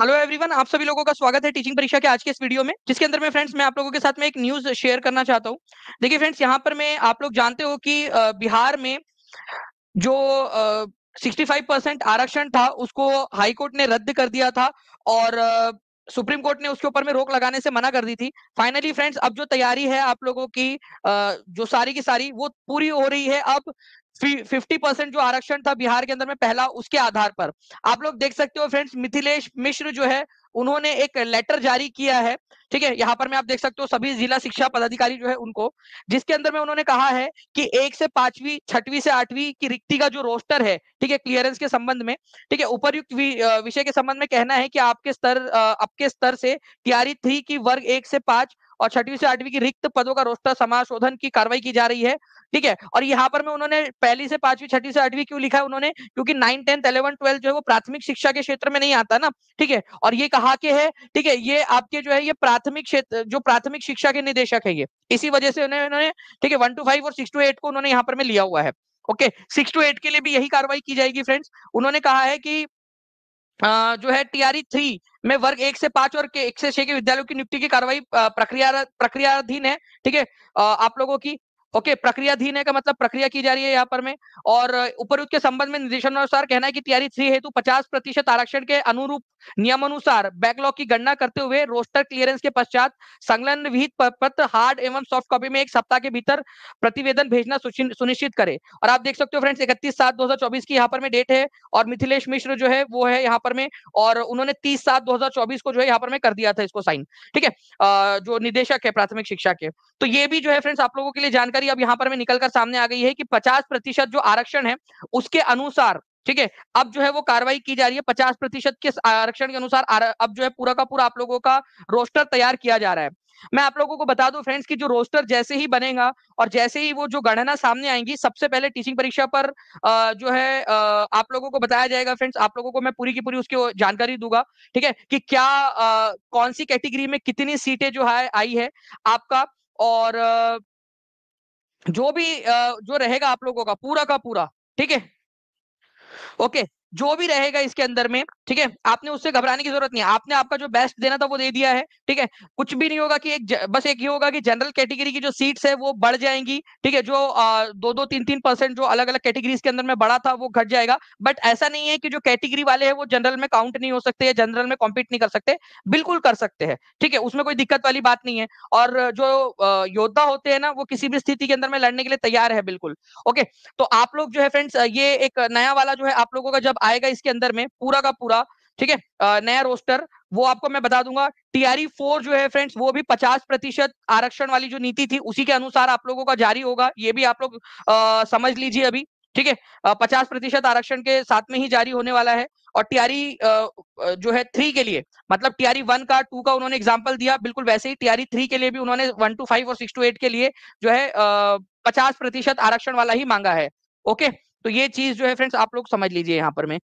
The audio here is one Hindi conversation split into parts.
हेलो एवरीवन आप सभी लोगों का स्वागत है टीचिंग परीक्षा के आज के इस वीडियो में जिसके अंदर मैं फ्रेंड्स मैं आप लोगों के साथ में एक न्यूज शेयर करना चाहता हूँ देखिए फ्रेंड्स यहाँ पर मैं आप लोग जानते हो कि बिहार में जो सिक्सटी फाइव परसेंट आरक्षण था उसको हाईकोर्ट ने रद्द कर दिया था और सुप्रीम कोर्ट ने उसके ऊपर में रोक लगाने से मना कर दी थी फाइनली फ्रेंड्स अब जो तैयारी है आप लोगों की जो सारी की सारी वो पूरी हो रही है अब फिफ्टी परसेंट जो आरक्षण था बिहार के अंदर में पहला उसके आधार पर आप लोग देख सकते हो फ्रेंड्स मिथिलेश मिश्र जो है उन्होंने एक लेटर जारी किया है ठीक है यहाँ पर मैं आप देख सकते हो सभी जिला शिक्षा पदाधिकारी जो है उनको जिसके अंदर में उन्होंने कहा है कि एक से पांचवी छठवीं से आठवीं की रिक्ति का जो रोस्टर है ठीक है क्लियरेंस के संबंध में ठीक है उपरयुक्त विषय के संबंध में कहना है कि आपके स्तर आपके स्तर से तैयारी थी कि वर्ग एक से पांच और छठवीं से आठवीं की रिक्त पदों का रोस्टर समाशोधन की कार्रवाई की जा रही है ठीक है और यहाँ पर मैं उन्होंने पहली से पांचवी छठी से आठवीं क्यों लिखा है उन्होंने क्योंकि नाइन टेंथ इलेवन ट्वेल्थ जो है वो प्राथमिक शिक्षा के क्षेत्र में नहीं आता ना ठीक है और ये कहा के है ठीक है ये आपके जो है ये प्राथमिक क्षेत्र जो प्राथमिक शिक्षा के निदेशक है ये इसी वजह से उन्होंने ठीक है वन टू फाइव और सिक्स टू एट को उन्होंने यहाँ पर में लिया हुआ है ओके सिक्स टू एट के लिए भी यही कार्रवाई की जाएगी फ्रेंड्स उन्होंने कहा है कि जो है टीआरई थ्री में वर्ग एक से पांच और के एक से छह के विद्यालयों की नियुक्ति की कार्रवाई प्रक्रिया प्रक्रियाधीन है ठीक है आप लोगों की ओके प्रक्रियाधीन है का मतलब प्रक्रिया की जा रही है यहाँ पर में और उपरुक्त के संबंध में निर्देशानुसार कहना है कि तैयारी थ्री हेतु पचास प्रतिशत आरक्षण के अनुरूप नियमानुसार बैकलॉग की गणना करते हुए रोस्टर क्लियरेंस के पश्चात संलग्न विहित पत्र हार्ड एवं सॉफ्ट कॉपी में एक सप्ताह के भीतर प्रतिवेदन भेजना सुनिश्चित करे और आप देख सकते हो फ्रेंड्स इकतीस सात दो की यहाँ पर में डेट है और मिथिलेश मिश्र जो है वो है यहाँ पर में और उन्होंने तीस सात दो को जो है यहाँ पर में कर दिया था इसको साइन ठीक है जो निदेशक है प्राथमिक शिक्षा के तो ये भी जो है फ्रेंड्स आप लोगों के लिए जानकारी जानकारी अब यहाँ पर मैं निकलकर सामने आ गई है कि पचास प्रतिशत जो आरक्षण है उसके अनुसार ठीक है अब जो है वो कार्रवाई की जा रही है पचास प्रतिशत के आरक्षण के अनुसार अब जो है पूरा का पूरा आप लोगों का रोस्टर तैयार किया जा रहा है मैं आप लोगों को बता दूं फ्रेंड्स कि जो रोस्टर जैसे ही बनेगा और जैसे ही वो जो गणना सामने आएंगी सबसे पहले टीचिंग परीक्षा पर जो है आप लोगों को बताया जाएगा फ्रेंड्स आप लोगों को मैं पूरी की पूरी उसकी जानकारी दूंगा ठीक है कि क्या कौन सी कैटेगरी में कितनी सीटें जो है आई है आपका और जो भी जो रहेगा आप लोगों का पूरा का पूरा ठीक है ओके जो भी रहेगा इसके अंदर में ठीक है आपने उससे घबराने की जरूरत नहीं है आपने आपका जो बेस्ट देना था वो दे दिया है ठीक है कुछ भी नहीं होगा कि एक ज, बस एक ये होगा कि जनरल कैटेगरी की जो सीट्स है वो बढ़ जाएंगी ठीक है जो आ, दो दो तीन तीन परसेंट जो अलग अलग कैटेगरीज के अंदर में बढ़ा था वो घट जाएगा बट ऐसा नहीं है कि जो कैटेगरी वाले हैं वो जनरल में काउंट नहीं हो सकते या जनरल में कॉम्पीट नहीं कर सकते बिल्कुल कर सकते हैं ठीक है उसमें कोई दिक्कत वाली बात नहीं है और जो योद्धा होते हैं ना वो किसी भी स्थिति के अंदर में लड़ने के लिए तैयार है बिल्कुल ओके तो आप लोग जो है फ्रेंड्स ये एक नया वाला जो है आप लोगों का जब आएगा इसके अंदर में पूरा का पूरा ठीक है नया रोस्टर वो आपको मैं बता दूंगा टीआरई फोर e जो है फ्रेंड्स वो भी पचास प्रतिशत आरक्षण वाली जो नीति थी उसी के अनुसार आप लोगों का जारी होगा ये भी आप लोग समझ लीजिए अभी ठीक है पचास प्रतिशत आरक्षण के साथ में ही जारी होने वाला है और टीआरई e, जो है थ्री के लिए मतलब टीआरई वन e का टू का उन्होंने एग्जाम्पल दिया बिल्कुल वैसे ही टीआरई थ्री के लिए भी उन्होंने वन टू फाइव और सिक्स टू एट के लिए जो है पचास प्रतिशत आरक्षण वाला ही मांगा है ओके तो ये चीज जो है फ्रेंड्स आप लोग समझ लीजिए यहाँ पर में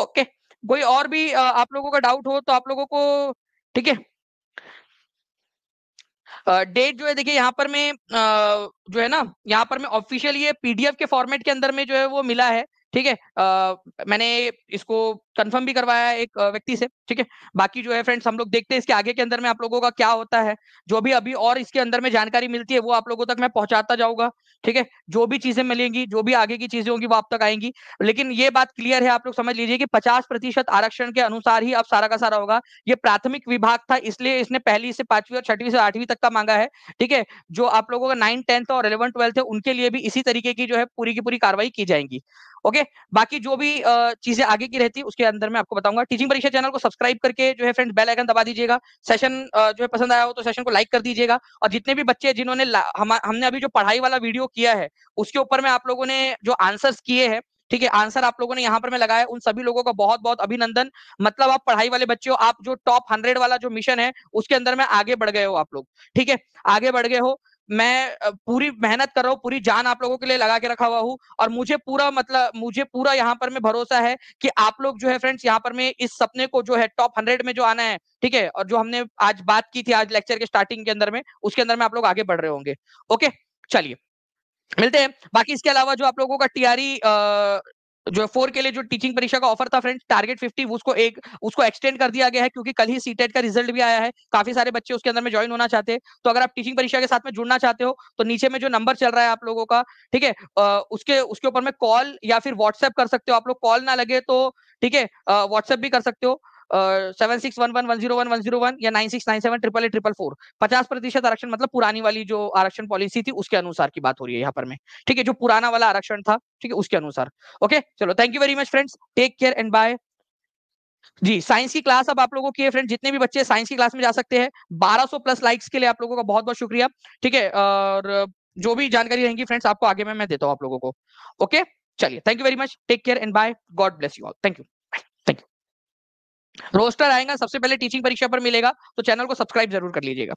ओके कोई और भी आप लोगों का डाउट हो तो आप लोगों को ठीक है डेट uh, जो है देखिए यहाँ पर मैं uh, जो है ना यहाँ पर मैं ऑफिशियल ये पीडीएफ के फॉर्मेट के अंदर में जो है वो मिला है ठीक है मैंने इसको कंफर्म भी करवाया एक व्यक्ति से ठीक है बाकी जो है फ्रेंड्स हम लोग देखते हैं इसके आगे के अंदर में आप लोगों का क्या होता है जो भी अभी और इसके अंदर में जानकारी मिलती है वो आप लोगों तक मैं पहुंचाता जाऊंगा ठीक है जो भी चीजें मिलेंगी जो भी आगे की चीजें होंगी वो आप तक आएंगी लेकिन ये बात क्लियर है आप लोग समझ लीजिए कि पचास प्रतिशत आरक्षण के अनुसार ही अब सारा का सारा होगा ये प्राथमिक विभाग था इसलिए इसने पहली से पांचवी और छठवीं से आठवीं तक का मांगा है ठीक है जो आप लोगों का नाइन टेंथ और इलेवन ट्वेल्थ है उनके लिए भी इसी तरीके की जो है पूरी की पूरी कार्रवाई की जाएगी ओके बाकी जो भी चीजें आगे की रहती है उसके अंदर मैं आपको बताऊंगा टीचिंग परीक्षा चैनल को सब्सक्राइब करके जो है फ्रेंड्स बेल आइकन दबा दीजिएगा सेशन जो है पसंद आया हो तो सेशन को लाइक कर दीजिएगा और जितने भी बच्चे जिन्होंने हम, हमने अभी जो पढ़ाई वाला वीडियो किया है उसके ऊपर में आप लोगों ने जो आंसर्स किए हैं ठीक है आंसर आप लोगों ने यहाँ पर मैं लगाया उन सभी लोगों का बहुत बहुत अभिनंदन मतलब आप पढ़ाई वाले बच्चे हो आप जो टॉप हंड्रेड वाला जो मिशन है उसके अंदर में आगे बढ़ गए हो आप लोग ठीक है आगे बढ़ गए हो मैं पूरी मेहनत कर रहा हूँ पूरी जान आप लोगों के लिए लगा के रखा हुआ हूँ और मुझे पूरा मतलब मुझे पूरा यहाँ पर मैं भरोसा है कि आप लोग जो है फ्रेंड्स यहाँ पर मैं इस सपने को जो है टॉप हंड्रेड में जो आना है ठीक है और जो हमने आज बात की थी आज लेक्चर के स्टार्टिंग के अंदर में उसके अंदर में आप लोग आगे बढ़ रहे होंगे ओके चलिए मिलते हैं बाकी इसके अलावा जो आप लोगों का टीआरई जो फोर के लिए जो टीचिंग परीक्षा का ऑफर था फ्रेंड्स टारगेट फिफ्टी उसको एक उसको एक्सटेंड कर दिया गया है क्योंकि कल ही सीटेट e का रिजल्ट भी आया है काफी सारे बच्चे उसके अंदर में ज्वाइन होना चाहते हैं तो अगर आप टीचिंग परीक्षा के साथ में जुड़ना चाहते हो तो नीचे में जो नंबर चल रहा है आप लोगों का ठीक है उसके उसके ऊपर में कॉल या फिर व्हाट्सएप कर सकते हो आप लोग कॉल ना लगे तो ठीक है व्हाट्सएप भी कर सकते हो seven six one one one zero one one zero one या nine six nine seven triple eight triple four पचास प्रतिशत आरक्षण मतलब पुरानी वाली जो आरक्षण पॉलिसी थी उसके अनुसार की बात हो रही है यहाँ पर में ठीक है जो पुराना वाला आरक्षण था ठीक है उसके अनुसार ओके चलो thank you very much friends take care and bye जी साइंस की क्लास अब आप लोगों की है फ्रेंड जितने भी बच्चे साइंस की क्लास में जा सकते हैं 1200 प्लस लाइक्स के लिए आप लोगों का बहुत बहुत शुक्रिया ठीक है और जो भी जानकारी रहेंगी फ्रेंड्स आपको आगे में मैं देता हूँ आप लोगों को ओके चलिए thank you very much take care and bye God bless you all thank you roster आएगा सबसे पहले टीचिंग परीक्षा पर मिलेगा तो चैनल को सब्सक्राइब जरूर कर लीजिएगा